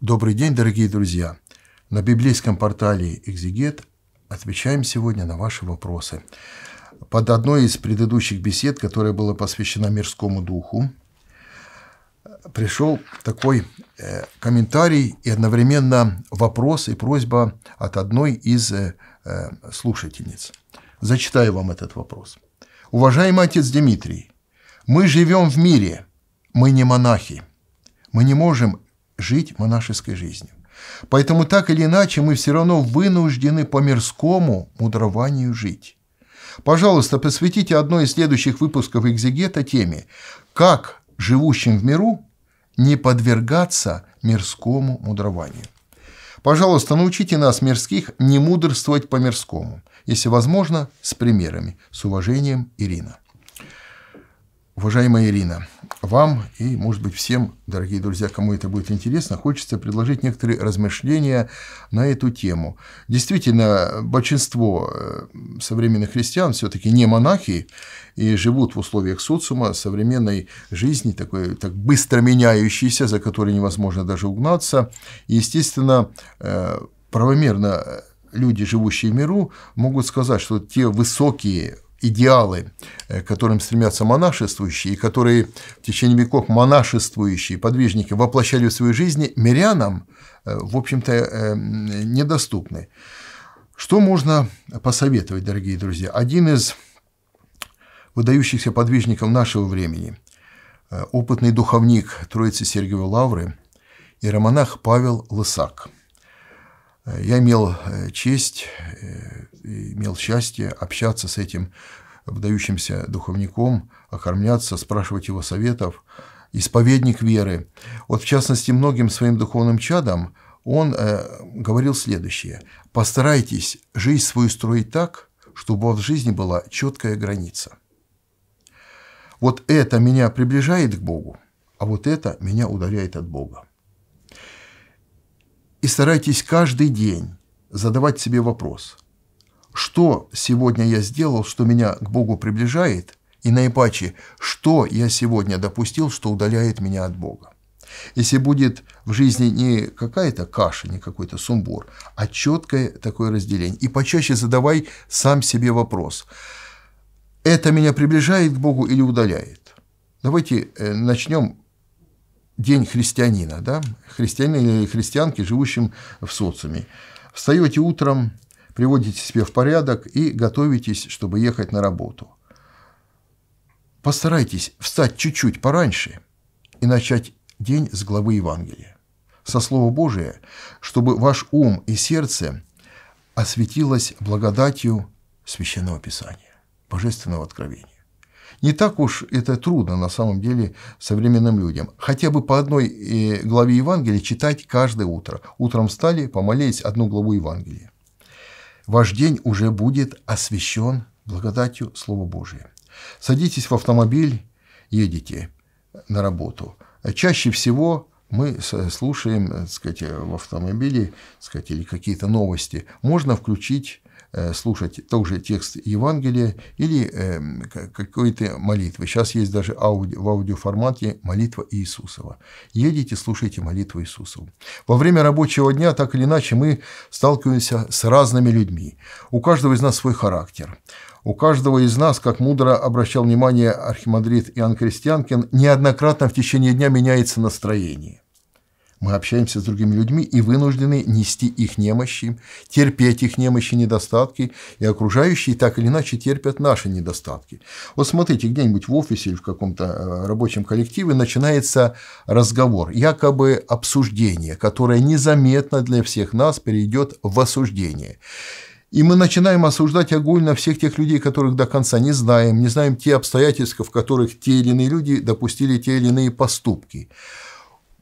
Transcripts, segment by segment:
Добрый день, дорогие друзья! На библейском портале «Экзегет» отвечаем сегодня на ваши вопросы. Под одной из предыдущих бесед, которая была посвящена мирскому духу, пришел такой э, комментарий и одновременно вопрос и просьба от одной из э, э, слушательниц. Зачитаю вам этот вопрос. Уважаемый отец Дмитрий, мы живем в мире, мы не монахи. Мы не можем жить монашеской жизнью. Поэтому так или иначе мы все равно вынуждены по мирскому мудрованию жить. Пожалуйста, посвятите одно из следующих выпусков экзегета теме «Как живущим в миру не подвергаться мирскому мудрованию». Пожалуйста, научите нас, мирских, не мудрствовать по-мирскому. Если возможно, с примерами. С уважением, Ирина. Уважаемая Ирина, вам и, может быть, всем, дорогие друзья, кому это будет интересно, хочется предложить некоторые размышления на эту тему. Действительно, большинство э, современных христиан все-таки не монахи и живут в условиях социума современной жизни, такой так быстро меняющейся, за которой невозможно даже угнаться. И, естественно, э, правомерно э, люди, живущие в миру, могут сказать, что те высокие идеалы, э, к которым стремятся монашествующие, и которые в течение веков монашествующие подвижники воплощали в своей жизни, мирянам, э, в общем-то, эм, недоступны. Что можно посоветовать, дорогие друзья? Один из выдающихся подвижников нашего времени, э, опытный духовник Троицы Сергиевой Лавры, и романах Павел Лысак – я имел э, честь, э, имел счастье общаться с этим выдающимся духовником, окормляться, спрашивать его советов, исповедник веры. Вот в частности, многим своим духовным чадам он э, говорил следующее. Постарайтесь жизнь свою строить так, чтобы в жизни была четкая граница. Вот это меня приближает к Богу, а вот это меня ударяет от Бога. И старайтесь каждый день задавать себе вопрос, что сегодня я сделал, что меня к Богу приближает, и наипаче, что я сегодня допустил, что удаляет меня от Бога. Если будет в жизни не какая-то каша, не какой-то сумбур, а четкое такое разделение. И почаще задавай сам себе вопрос. Это меня приближает к Богу или удаляет? Давайте э, начнем день христианина, да, христианина или христианки, живущим в социуме. Встаете утром, приводите себя в порядок и готовитесь, чтобы ехать на работу. Постарайтесь встать чуть-чуть пораньше и начать день с главы Евангелия, со Слова Божия, чтобы ваш ум и сердце осветилось благодатью Священного Писания, Божественного Откровения. Не так уж это трудно на самом деле современным людям. Хотя бы по одной э, главе Евангелия читать каждое утро. Утром встали, помолились одну главу Евангелия. Ваш день уже будет освящен благодатью Слова Божия. Садитесь в автомобиль, едете на работу. Чаще всего мы слушаем, э, так сказать, в автомобиле, так сказать, или какие-то новости. Можно включить Э, слушать тоже текст Евангелия или э, какой-то молитвы. Сейчас есть даже ауди, в аудиоформате молитва Иисусова. Едете, слушайте молитву Иисусова. Во время рабочего дня так или иначе мы сталкиваемся с разными людьми. У каждого из нас свой характер. У каждого из нас, как мудро обращал внимание архимандрит Иоанн Крестьянкин, неоднократно в течение дня меняется настроение – мы общаемся с другими людьми и вынуждены нести их немощи, терпеть их немощи, недостатки, и окружающие так или иначе терпят наши недостатки. Вот смотрите, где-нибудь в офисе или в каком-то э, рабочем коллективе начинается разговор, якобы обсуждение, которое незаметно для всех нас перейдет в осуждение. И мы начинаем осуждать огульно всех тех людей, которых до конца не знаем, не знаем те обстоятельства, в которых те или иные люди допустили те или иные поступки.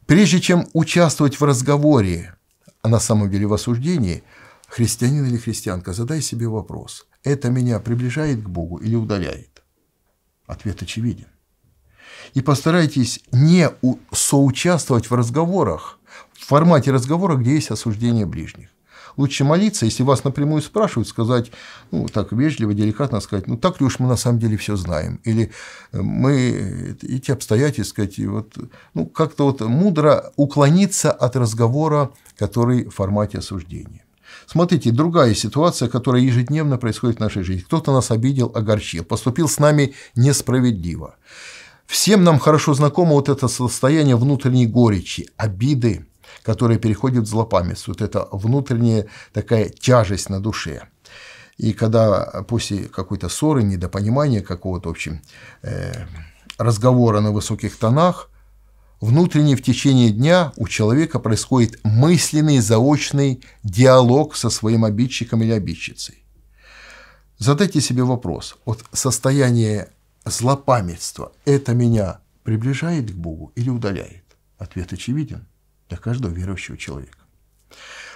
Прежде чем участвовать в разговоре, а на самом деле в осуждении, христианин или христианка, задай себе вопрос, это меня приближает к Богу или удаляет? Ответ очевиден. И постарайтесь не соучаствовать в разговорах, в формате разговора, где есть осуждение ближних. Лучше молиться, если вас напрямую спрашивают, сказать, ну, так вежливо, деликатно сказать, ну, так ли уж мы на самом деле все знаем, или э, мы эти обстоятельства, сказать, вот, ну, как-то вот мудро уклониться от разговора, который в формате осуждения. Смотрите, другая ситуация, которая ежедневно происходит в нашей жизни. Кто-то нас обидел, огорчил, поступил с нами несправедливо. Всем нам хорошо знакомо вот это состояние внутренней горечи, обиды, которая переходит в злопамятство, вот эта внутренняя такая тяжесть на душе. И когда после какой-то ссоры, недопонимания какого-то, в общем, э, разговора на высоких тонах, внутренне в течение дня у человека происходит мысленный, заочный диалог со своим обидчиком или обидчицей. Задайте себе вопрос, вот состояние злопамятства – это меня приближает к Богу или удаляет? Ответ очевиден – для каждого верующего человека.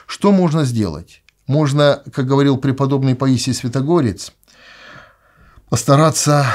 Что можно сделать? Можно, как говорил преподобный Паисий Святогорец, постараться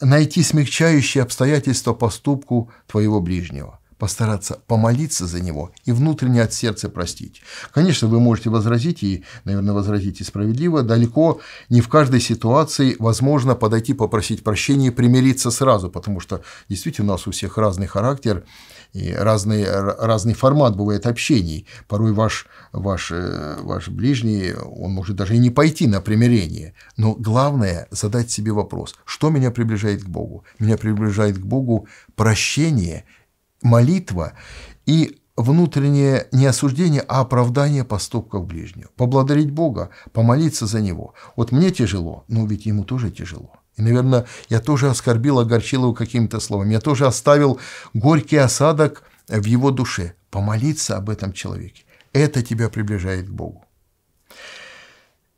найти смягчающие обстоятельства поступку твоего ближнего постараться помолиться за него и внутренне от сердца простить. Конечно, вы можете возразить, и, наверное, возразите справедливо, далеко не в каждой ситуации возможно подойти попросить прощения и примириться сразу, потому что действительно у нас у всех разный характер и разный, разный формат бывает общений. Порой ваш, ваш, э, ваш ближний, он может даже и не пойти на примирение, но главное – задать себе вопрос, что меня приближает к Богу? Меня приближает к Богу прощение – молитва и внутреннее не осуждение, а оправдание поступков ближнего. Поблагодарить Бога, помолиться за Него. Вот мне тяжело, но ведь Ему тоже тяжело. И, наверное, я тоже оскорбил, огорчил его какими-то словами. Я тоже оставил горький осадок в его душе. Помолиться об этом человеке. Это тебя приближает к Богу.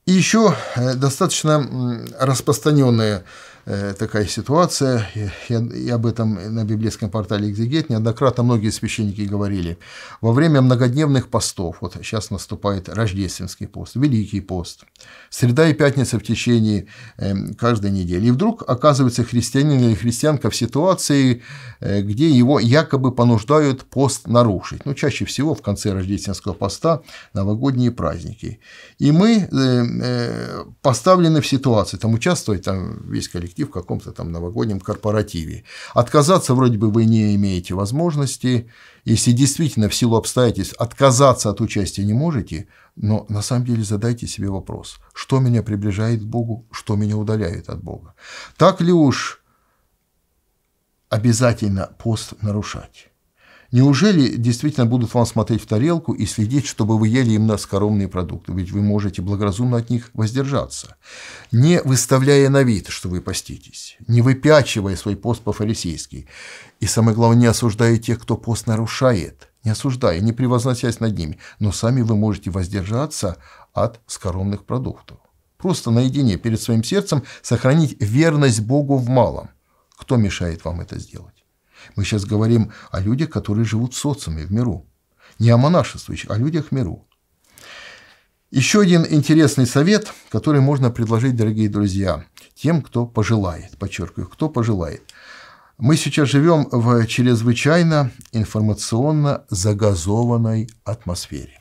И еще э, достаточно распространенное Э, такая ситуация, и, и об этом на библейском портале «Экзегет» неоднократно многие священники говорили. Во время многодневных постов, вот сейчас наступает Рождественский пост, Великий пост, среда и пятница в течение эм, каждой недели, и вдруг оказывается христианин или христианка в ситуации, э, где его якобы понуждают пост нарушить. Ну, чаще всего в конце Рождественского поста новогодние праздники. И мы эм, э, поставлены в ситуацию, там участвует там весь коллектив, провести в каком-то там новогоднем корпоративе. Отказаться вроде бы вы не имеете возможности, если действительно в силу обстоятельств отказаться от участия не можете, но на самом деле задайте себе вопрос, что меня приближает к Богу, что меня удаляет от Бога. Так ли уж обязательно пост нарушать? Неужели действительно будут вам смотреть в тарелку и следить, чтобы вы ели именно скоромные продукты? Ведь вы можете благоразумно от них воздержаться, не выставляя на вид, что вы поститесь, не выпячивая свой пост по-фарисейски. И самое главное, не осуждая тех, кто пост нарушает, не осуждая, не превозносясь над ними, но сами вы можете воздержаться от скоромных продуктов. Просто наедине перед своим сердцем сохранить верность Богу в малом. Кто мешает вам это сделать? Мы сейчас говорим о людях, которые живут в социуме, в миру. Не о монашествующих, а о людях в миру. Еще один интересный совет, который можно предложить, дорогие друзья, тем, кто пожелает, подчеркиваю, кто пожелает. Мы сейчас живем в чрезвычайно информационно загазованной атмосфере.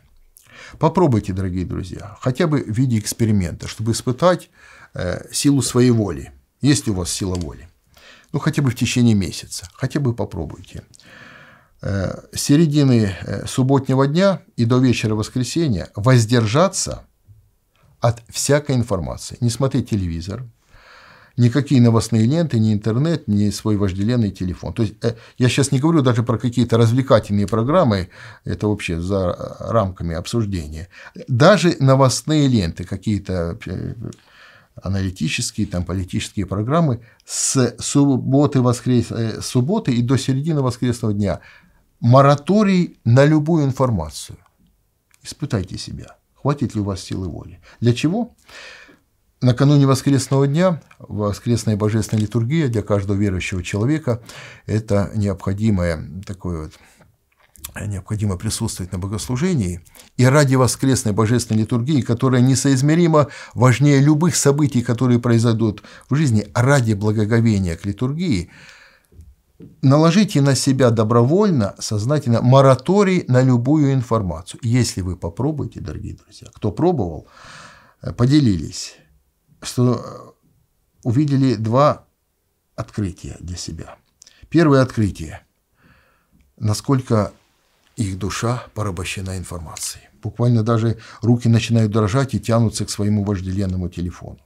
Попробуйте, дорогие друзья, хотя бы в виде эксперимента, чтобы испытать э, силу своей воли, есть у вас сила воли ну, хотя бы в течение месяца, хотя бы попробуйте. Э, с середины э, субботнего дня и до вечера воскресенья воздержаться от всякой информации. Не смотреть телевизор, никакие новостные ленты, ни интернет, ни свой вожделенный телефон. То есть э, я сейчас не говорю даже про какие-то развлекательные программы, это вообще за рамками обсуждения. Даже новостные ленты какие-то аналитические, там, политические программы с субботы, воскрес... Э, субботы и до середины воскресного дня. Мораторий на любую информацию. Испытайте себя. Хватит ли у вас силы воли? Для чего? Накануне воскресного дня, воскресная божественная литургия для каждого верующего человека – это необходимое такое вот необходимо присутствовать на богослужении, и ради воскресной божественной литургии, которая несоизмеримо важнее любых событий, которые произойдут в жизни, а ради благоговения к литургии, наложите на себя добровольно, сознательно мораторий на любую информацию. Если вы попробуете, дорогие друзья, кто пробовал, э, поделились, что э, увидели два открытия для себя. Первое открытие – насколько их душа порабощена информацией. Буквально даже руки начинают дрожать и тянутся к своему вожделенному телефону.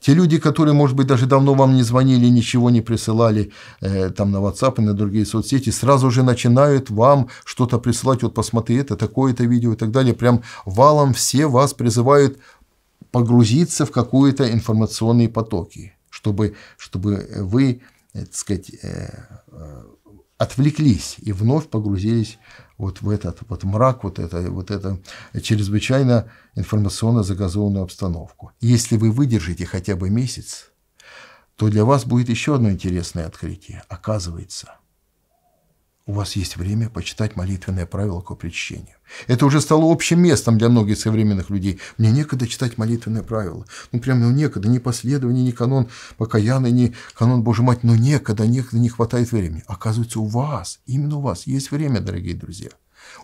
Те люди, которые, может быть, даже давно вам не звонили, ничего не присылали э, там на WhatsApp и на другие соцсети, сразу же начинают вам что-то присылать, вот посмотри это, такое-то видео и так далее. Прям валом все вас призывают погрузиться в какие-то информационные потоки, чтобы, чтобы вы, э, так сказать, э, э, отвлеклись и вновь погрузились вот в этот вот мрак, вот это, вот это чрезвычайно информационно загазованную обстановку. Если вы выдержите хотя бы месяц, то для вас будет еще одно интересное открытие. Оказывается – у вас есть время почитать молитвенное правило к причащению. Это уже стало общим местом для многих современных людей. Мне некогда читать молитвенное правило. Ну, прям ну, некогда, ни последование, ни канон покаяны, ни канон Божий, Мать. Но некогда, некогда не хватает времени. Оказывается, у вас, именно у вас есть время, дорогие друзья.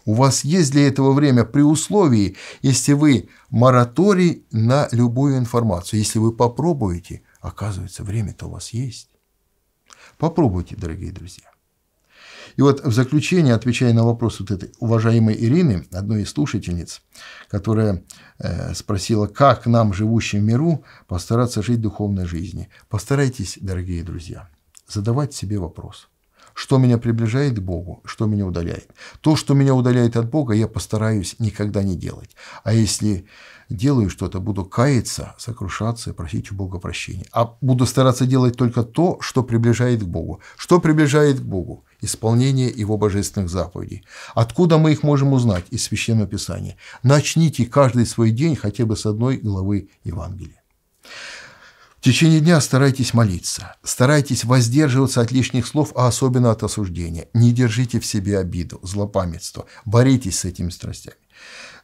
У вас есть для этого время при условии, если вы мораторий на любую информацию. Если вы попробуете, оказывается, время-то у вас есть. Попробуйте, дорогие друзья. И вот в заключение, отвечая на вопрос вот этой уважаемой Ирины, одной из слушательниц, которая э, спросила, как нам, живущим в миру, постараться жить духовной жизни, Постарайтесь, дорогие друзья, задавать себе вопрос. Что меня приближает к Богу, что меня удаляет. То, что меня удаляет от Бога, я постараюсь никогда не делать. А если делаю что-то, буду каяться, сокрушаться и просить у Бога прощения. А буду стараться делать только то, что приближает к Богу. Что приближает к Богу? исполнение Его божественных заповедей. Откуда мы их можем узнать? Из Священного Писания. Начните каждый свой день хотя бы с одной главы Евангелия. В течение дня старайтесь молиться, старайтесь воздерживаться от лишних слов, а особенно от осуждения. Не держите в себе обиду, злопамятство, боритесь с этими страстями.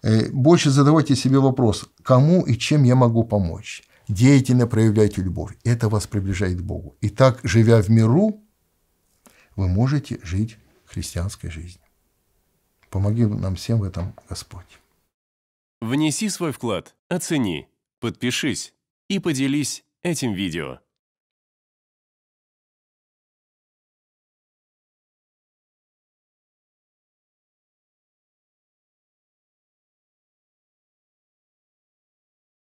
Э, больше задавайте себе вопрос, кому и чем я могу помочь. Деятельно проявляйте любовь, это вас приближает к Богу. И так, живя в миру, вы можете жить христианской жизнью. Помоги нам всем в этом, Господь. Внеси свой вклад, оцени, подпишись и поделись этим видео.